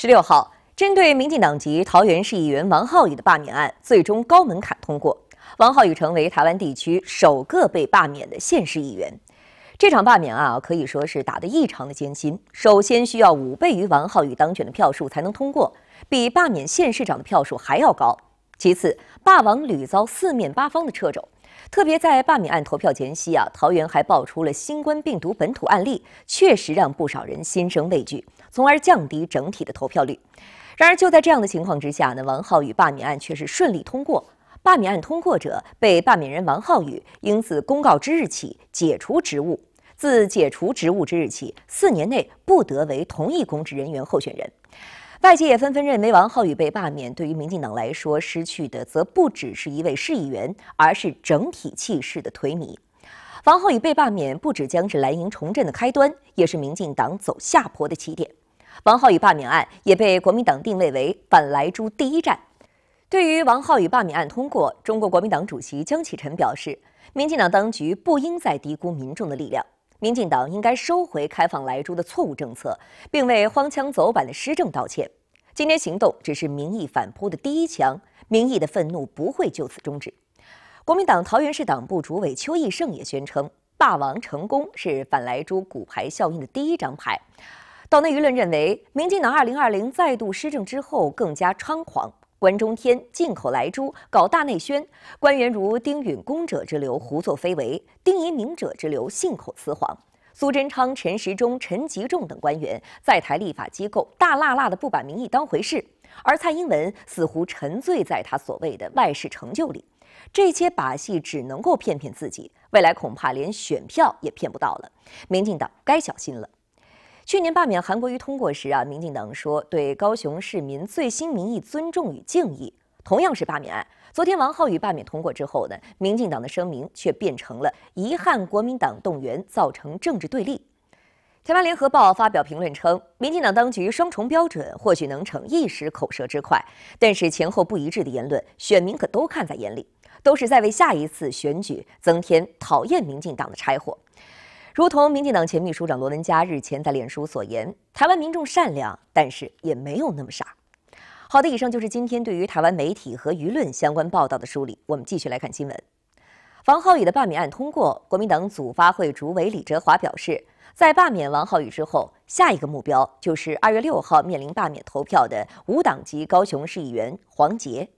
十六号，针对民进党籍桃园市议员王浩宇的罢免案，最终高门槛通过，王浩宇成为台湾地区首个被罢免的县市议员。这场罢免啊，可以说是打得异常的艰辛。首先，需要五倍于王浩宇当选的票数才能通过，比罢免县市长的票数还要高。其次，霸王屡遭四面八方的掣肘。特别在罢免案投票前夕啊，桃园还爆出了新冠病毒本土案例，确实让不少人心生畏惧，从而降低整体的投票率。然而就在这样的情况之下呢，王浩宇罢免案却是顺利通过。罢免案通过者，被罢免人王浩宇，因此公告之日起解除职务，自解除职务之日起四年内不得为同一公职人员候选人。外界也纷纷认为，王浩宇被罢免，对于民进党来说，失去的则不只是一位市议员，而是整体气势的颓靡。王浩宇被罢免，不只将是蓝营重振的开端，也是民进党走下坡的起点。王浩宇罢免案也被国民党定位为反莱猪第一战。对于王浩宇罢免案通过，中国国民党主席江启臣表示，民进党当局不应再低估民众的力量。民进党应该收回开放莱猪的错误政策，并为荒腔走板的施政道歉。今天行动只是民意反扑的第一枪，民意的愤怒不会就此终止。国民党桃园市党部主委邱义胜也宣称，霸王成功是反莱猪骨牌效应的第一张牌。岛内舆论认为，民进党2020再度施政之后更加猖狂。关中天进口莱猪搞大内宣，官员如丁允恭者之流胡作非为，丁仪明者之流信口雌黄。苏贞昌、陈时中、陈吉仲等官员在台立法机构大辣辣的不把民意当回事，而蔡英文似乎沉醉在他所谓的外事成就里。这些把戏只能够骗骗自己，未来恐怕连选票也骗不到了。民进党该小心了。去年罢免韩国瑜通过时啊，民进党说对高雄市民最新民意尊重与敬意。同样是罢免案，昨天王浩宇罢免通过之后呢，民进党的声明却变成了遗憾国民党动员造成政治对立。台湾联合报发表评论称，民进党当局双重标准或许能逞一时口舌之快，但是前后不一致的言论，选民可都看在眼里，都是在为下一次选举增添讨厌民进党的柴火。如同民进党前秘书长罗文嘉日前在脸书所言，台湾民众善良，但是也没有那么傻。好的，以上就是今天对于台湾媒体和舆论相关报道的梳理。我们继续来看新闻。王浩宇的罢免案通过，国民党组发会主委李哲华表示，在罢免王浩宇之后，下一个目标就是二月六号面临罢免投票的无党籍高雄市议员黄杰。